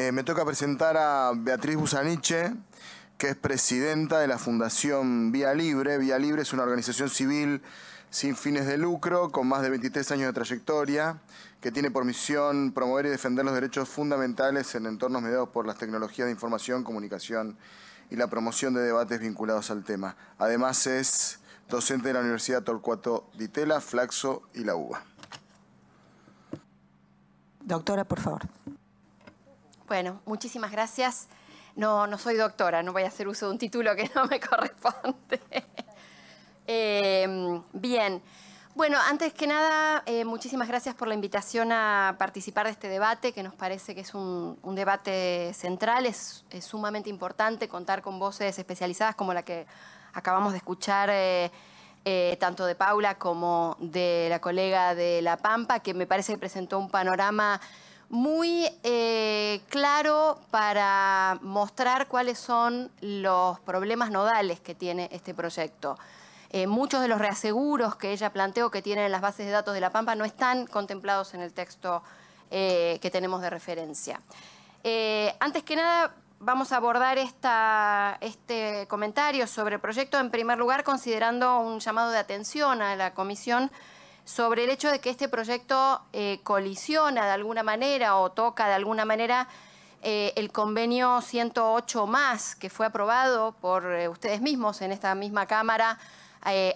Eh, me toca presentar a Beatriz Busaniche, que es presidenta de la Fundación Vía Libre. Vía Libre es una organización civil sin fines de lucro, con más de 23 años de trayectoria, que tiene por misión promover y defender los derechos fundamentales en entornos mediados por las tecnologías de información, comunicación y la promoción de debates vinculados al tema. Además es docente de la Universidad Torcuato Ditela, Flaxo y la UBA. Doctora, por favor. Bueno, muchísimas gracias. No, no soy doctora, no voy a hacer uso de un título que no me corresponde. Em, bien. Bueno, antes que nada, eh, muchísimas gracias por la invitación a participar de este debate, que nos parece que es un, debate central, es, sumamente importante contar con voces especializadas como la que acabamos de escuchar, eh, eh, tanto de Paula como de la colega de La Pampa, que me parece que presentó un panorama muy eh, claro para mostrar cuáles son los problemas nodales que tiene este proyecto. Eh, muchos de los reaseguros que ella planteó que tienen las bases de datos de La Pampa no están contemplados en el texto eh, que tenemos de referencia. antes que nada, vamos a abordar este comentario sobre el proyecto, en primer lugar, considerando un llamado de atención a la Comisión sobre el hecho de que este proyecto eh, colisiona de alguna manera o toca de alguna manera eh, el convenio 108 más que fue aprobado por eh, ustedes mismos en esta misma Cámara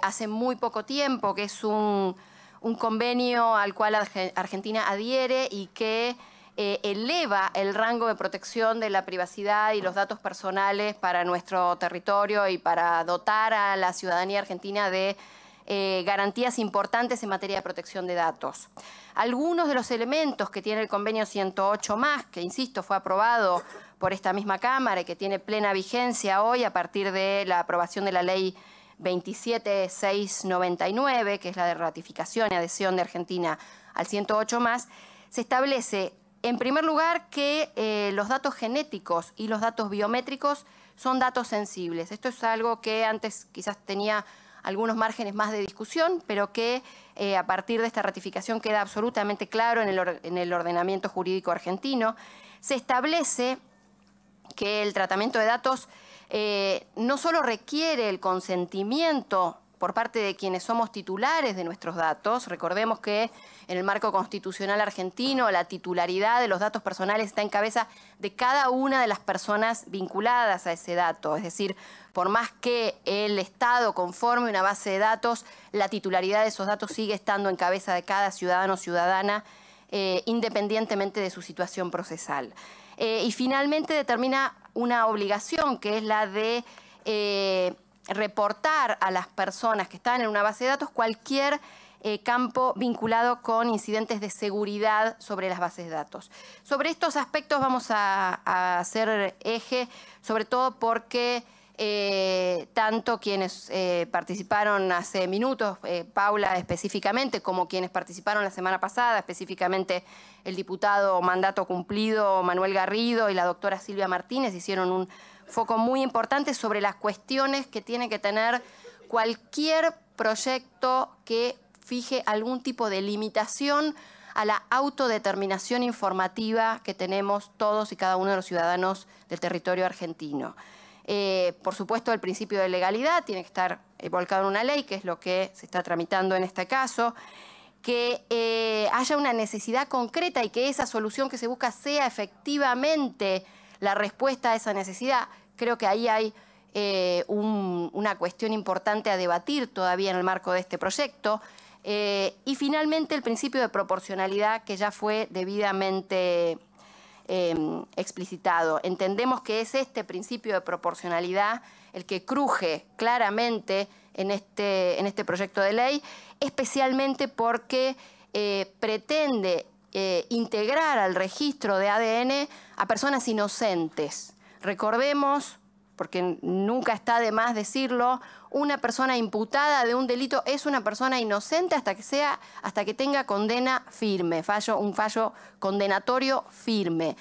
hace muy poco tiempo, que es un, convenio al cual Argentina adhiere y que eleva el rango de protección de la privacidad y los datos personales para nuestro territorio y para dotar a la ciudadanía argentina de eh, garantías importantes en materia de protección de datos. Algunos de los elementos que tiene el convenio 108 más, que insisto fue aprobado por esta misma Cámara y que tiene plena vigencia hoy a partir de la aprobación de la ley 27699, que es la de ratificación y adhesión de Argentina al 108 más, se establece en primer lugar, que eh, los datos genéticos y los datos biométricos son datos sensibles. Esto es algo que antes quizás tenía algunos márgenes más de discusión, pero que eh, a partir de esta ratificación queda absolutamente claro en el, ordenamiento jurídico argentino. Se establece que el tratamiento de datos eh, no solo requiere el consentimiento por parte de quienes somos titulares de nuestros datos. Recordemos que en el marco constitucional argentino la titularidad de los datos personales está en cabeza de cada una de las personas vinculadas a ese dato. Es decir, por más que el Estado conforme una base de datos, la titularidad de esos datos sigue estando en cabeza de cada ciudadano o ciudadana eh, independientemente de su situación procesal. Eh, y finalmente determina una obligación que es la de eh, reportar a las personas que están en una base de datos cualquier eh, campo vinculado con incidentes de seguridad sobre las bases de datos. Sobre estos aspectos vamos a, hacer eje, sobre todo porque eh, tanto quienes eh, participaron hace minutos, Paula específicamente, como quienes participaron la semana pasada, específicamente el diputado mandato cumplido Manuel Garrido y la doctora Silvia Martínez hicieron un foco muy importante sobre las cuestiones que tiene que tener cualquier proyecto que fije algún tipo de limitación a la autodeterminación informativa que tenemos todos y cada uno de los ciudadanos del territorio argentino. Eh, por supuesto, el principio de legalidad tiene que estar eh, volcado en una ley, que es lo que se está tramitando en este caso, que eh, haya una necesidad concreta y que esa solución que se busca sea efectivamente la respuesta a esa necesidad. Creo que ahí hay eh, una cuestión importante a debatir todavía en el marco de este proyecto. Eh, y finalmente el principio de proporcionalidad que ya fue debidamente em, explicitado. Entendemos que es este principio de proporcionalidad el que cruje claramente en este, en este proyecto de ley, especialmente porque eh, pretende eh, integrar al registro de ADN a personas inocentes. Recordemos, porque nunca está de más decirlo, una persona imputada de un delito es una persona inocente hasta que sea, hasta que tenga condena firme, fallo, un fallo condenatorio firme.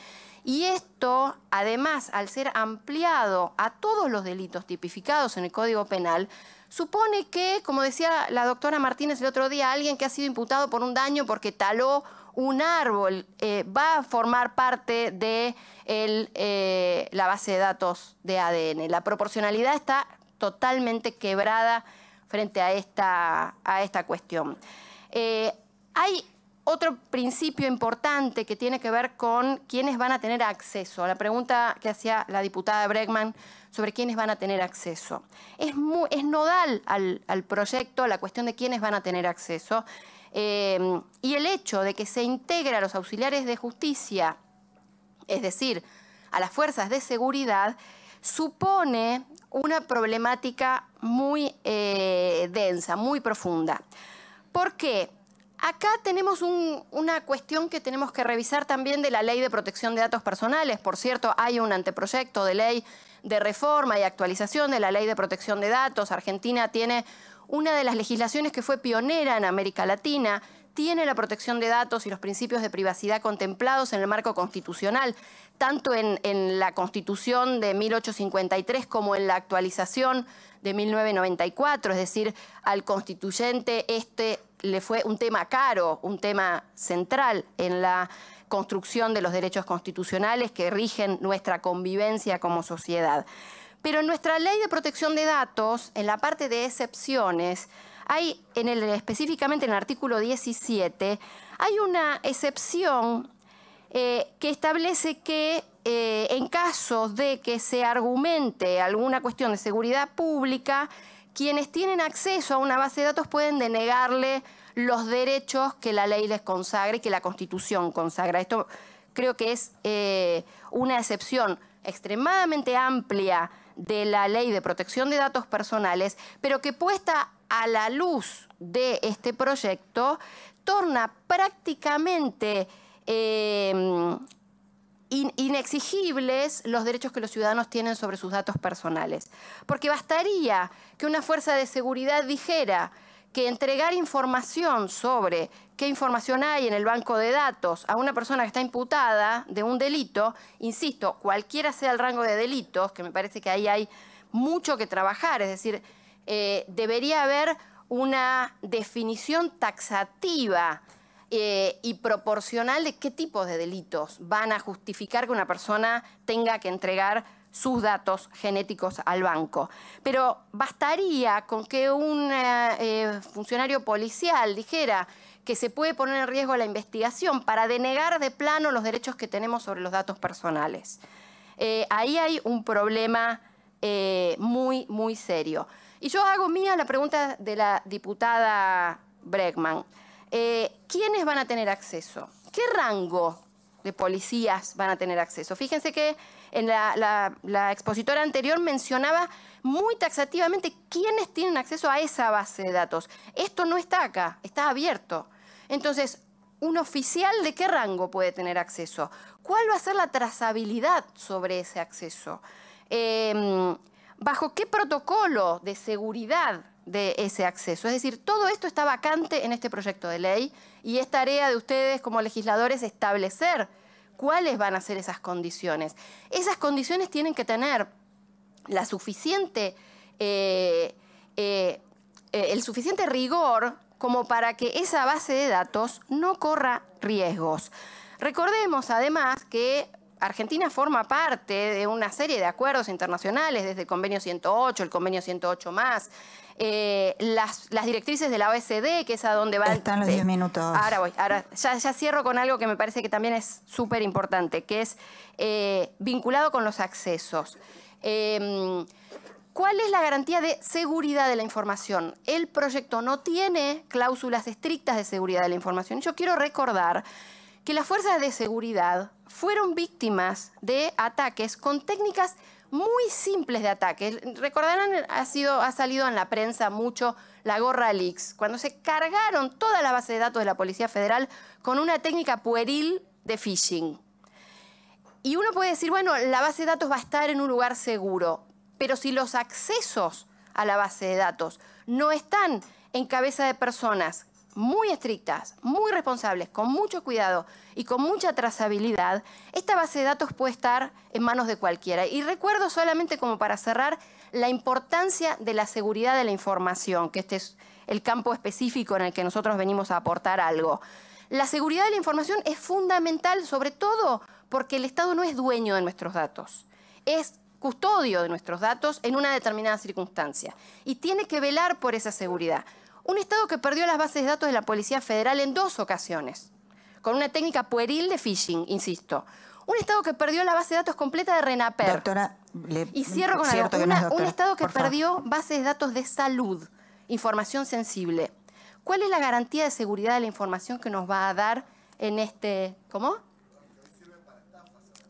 Y esto, además, al ser ampliado a todos los delitos tipificados en el Código Penal, supone que, como decía la doctora Martínez el otro día, alguien que ha sido imputado por un daño porque taló un árbol eh, va a formar parte de eh, la base de datos de ADN. La proporcionalidad está totalmente quebrada frente a esta, cuestión. Eh, hay otro principio importante que tiene que ver con quiénes van a tener acceso. La pregunta que hacía la diputada Bregman sobre quiénes van a tener acceso. Es, nodal al, al proyecto la cuestión de quiénes van a tener acceso Em, y el hecho de que se integre a los auxiliares de justicia, es decir, a las fuerzas de seguridad, supone una problemática muy eh, densa, muy profunda. ¿Por qué? Acá tenemos una cuestión que tenemos que revisar también de la Ley de Protección de Datos Personales. Por cierto, hay un anteproyecto de ley de reforma y actualización de la Ley de Protección de Datos. Argentina tiene una de las legislaciones que fue pionera en América Latina, tiene la protección de datos y los principios de privacidad contemplados en el marco constitucional, tanto en, la Constitución de 1853 como en la actualización de 1994, es decir, al constituyente este le fue un tema caro, un tema central en la construcción de los derechos constitucionales que rigen nuestra convivencia como sociedad. Pero en nuestra ley de protección de datos, en la parte de excepciones, hay específicamente en el artículo 17, hay una excepción eh, que establece que eh, en caso de que se argumente alguna cuestión de seguridad pública, quienes tienen acceso a una base de datos pueden denegarle los derechos que la ley les consagre y que la Constitución consagra. Esto creo que es eh, una excepción extremadamente amplia de la Ley de Protección de Datos Personales, pero que puesta a la luz de este proyecto torna prácticamente eh, inexigibles los derechos que los ciudadanos tienen sobre sus datos personales. Porque bastaría que una fuerza de seguridad dijera, que entregar información sobre qué información hay en el banco de datos a una persona que está imputada de un delito, insisto, cualquiera sea el rango de delitos, que me parece que ahí hay mucho que trabajar, es decir, eh, debería haber una definición taxativa eh, y proporcional de qué tipos de delitos van a justificar que una persona tenga que entregar sus datos genéticos al banco. Pero bastaría con que un eh, eh, funcionario policial dijera que se puede poner en riesgo la investigación para denegar de plano los derechos que tenemos sobre los datos personales. Eh, ahí hay un problema muy, muy serio. Y yo hago mía la pregunta de la diputada Bregman. ¿Quiénes van a tener acceso? ¿Qué rango de policías van a tener acceso. Fíjense que en la, expositora anterior mencionaba muy taxativamente quiénes tienen acceso a esa base de datos. Esto no está acá, está abierto. Entonces, ¿un oficial de qué rango puede tener acceso? ¿Cuál va a ser la trazabilidad sobre ese acceso? Em, ¿Bajo qué protocolo de seguridad de ese acceso. Es decir, todo esto está vacante en este proyecto de ley y es tarea de ustedes como legisladores establecer cuáles van a ser esas condiciones. Esas condiciones tienen que tener la suficiente, eh, eh, el suficiente rigor como para que esa base de datos no corra riesgos. Recordemos además que Argentina forma parte de una serie de acuerdos internacionales, desde el convenio 108, el convenio 108 más, eh, las, directrices de la OSD, e que es a donde van... Están los 10 minutos. Ahora voy, ahora ya, cierro con algo que me parece que también es súper importante, que es eh, vinculado con los accesos. Em, ¿Cuál es la garantía de seguridad de la información? El proyecto no tiene cláusulas estrictas de seguridad de la información. Yo quiero recordar que las fuerzas de seguridad fueron víctimas de ataques con técnicas muy simples de ataques. Recordarán, ha, sido, ha salido en la prensa mucho la gorra Leaks, cuando se cargaron toda la base de datos de la Policía Federal con una técnica pueril de phishing. Y uno puede decir, bueno, la base de datos va a estar en un lugar seguro, pero si los accesos a la base de datos no están en cabeza de personas muy estrictas, muy responsables, con mucho cuidado y con mucha trazabilidad, esta base de datos puede estar en manos de cualquiera. Y recuerdo solamente como para cerrar la importancia de la seguridad de la información, que este es el campo específico en el que nosotros venimos a aportar algo. La seguridad de la información es fundamental, sobre todo porque el Estado no es dueño de nuestros datos. Es custodio de nuestros datos en una determinada circunstancia y tiene que velar por esa seguridad. Un Estado que perdió las bases de datos de la Policía Federal en dos ocasiones, con una técnica pueril de phishing, insisto. Un Estado que perdió la base de datos completa de RENAPER. y cierro con la un Estado que perdió bases de datos de salud, información sensible. ¿Cuál es la garantía de seguridad de la información que nos va a dar en este... ¿Cómo?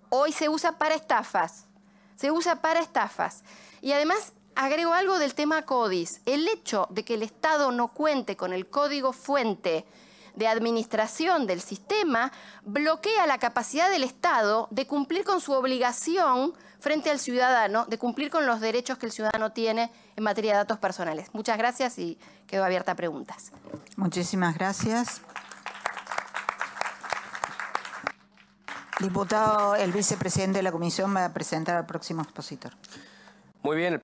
Hoy se usa para estafas. Se usa para estafas. Y además agrego algo del tema CODIS. El hecho de que el Estado no cuente con el código fuente de administración del sistema bloquea la capacidad del Estado de cumplir con su obligación frente al ciudadano, de cumplir con los derechos que el ciudadano tiene en materia de datos personales. Muchas gracias y quedo abierta a preguntas. Muchísimas gracias. Diputado, el vicepresidente de la Comisión va a presentar al próximo expositor. Muy bien.